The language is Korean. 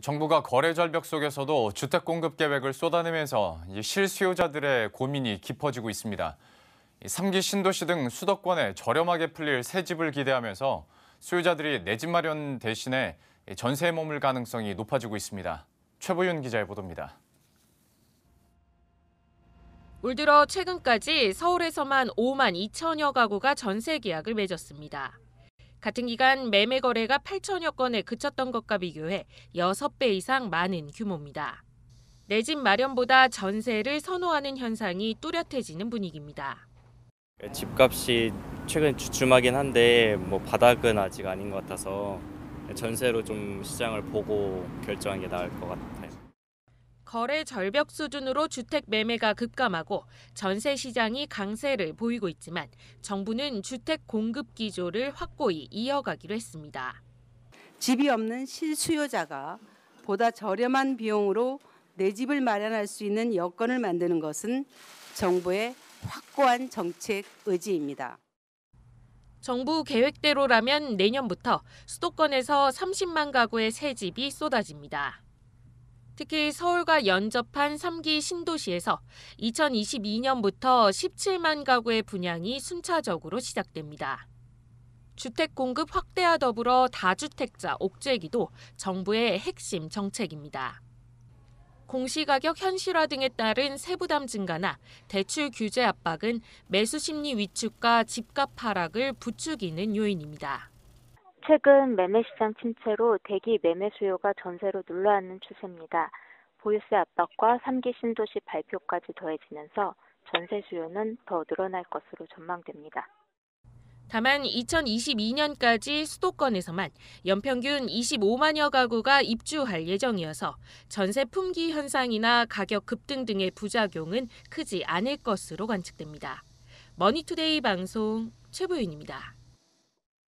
정부가 거래 절벽 속에서도 주택 공급 계획을 쏟아내면서 실수요자들의 고민이 깊어지고 있습니다. 3기 신도시 등 수도권에 저렴하게 풀릴 새 집을 기대하면서 수요자들이 내 집 마련 대신에 전세에 머물 가능성이 높아지고 있습니다. 최보윤 기자의 보도입니다. 올 들어 최근까지 서울에서만 5만 2천여 가구가 전세 계약을 맺었습니다. 같은 기간 매매 거래가 8천여 건에 그쳤던 것과 비교해 6배 이상 많은 규모입니다. 내 집 마련보다 전세를 선호하는 현상이 뚜렷해지는 분위기입니다. 집값이 최근 주춤하긴 한데 뭐 바닥은 아직 아닌 것 같아서 전세로 좀 시장을 보고 결정한 게 나을 것 같아요. 거래 절벽 수준으로 주택 매매가 급감하고 전세 시장이 강세를 보이고 있지만 정부는 주택 공급 기조를 확고히 이어가기로 했습니다. 집이 없는 실수요자가 보다 저렴한 비용으로 내 집을 마련할 수 있는 여건을 만드는 것은 정부의 확고한 정책 의지입니다. 정부 계획대로라면 내년부터 수도권에서 30만 가구의 새 집이 쏟아집니다. 특히 서울과 연접한 3기 신도시에서 2022년부터 17만 가구의 분양이 순차적으로 시작됩니다. 주택 공급 확대와 더불어 다주택자 옥죄기도 정부의 핵심 정책입니다. 공시가격 현실화 등에 따른 세부담 증가나 대출 규제 압박은 매수 심리 위축과 집값 하락을 부추기는 요인입니다. 최근 매매 시장 침체로 대기 매매 수요가 전세로 눌러앉는 추세입니다. 보유세 압박과 3기 신도시 발표까지 더해지면서 전세 수요는 더 늘어날 것으로 전망됩니다. 다만 2022년까지 수도권에서만 연평균 25만여 가구가 입주할 예정이어서 전세 품귀 현상이나 가격 급등 등의 부작용은 크지 않을 것으로 관측됩니다. 머니투데이 방송 최부윤입니다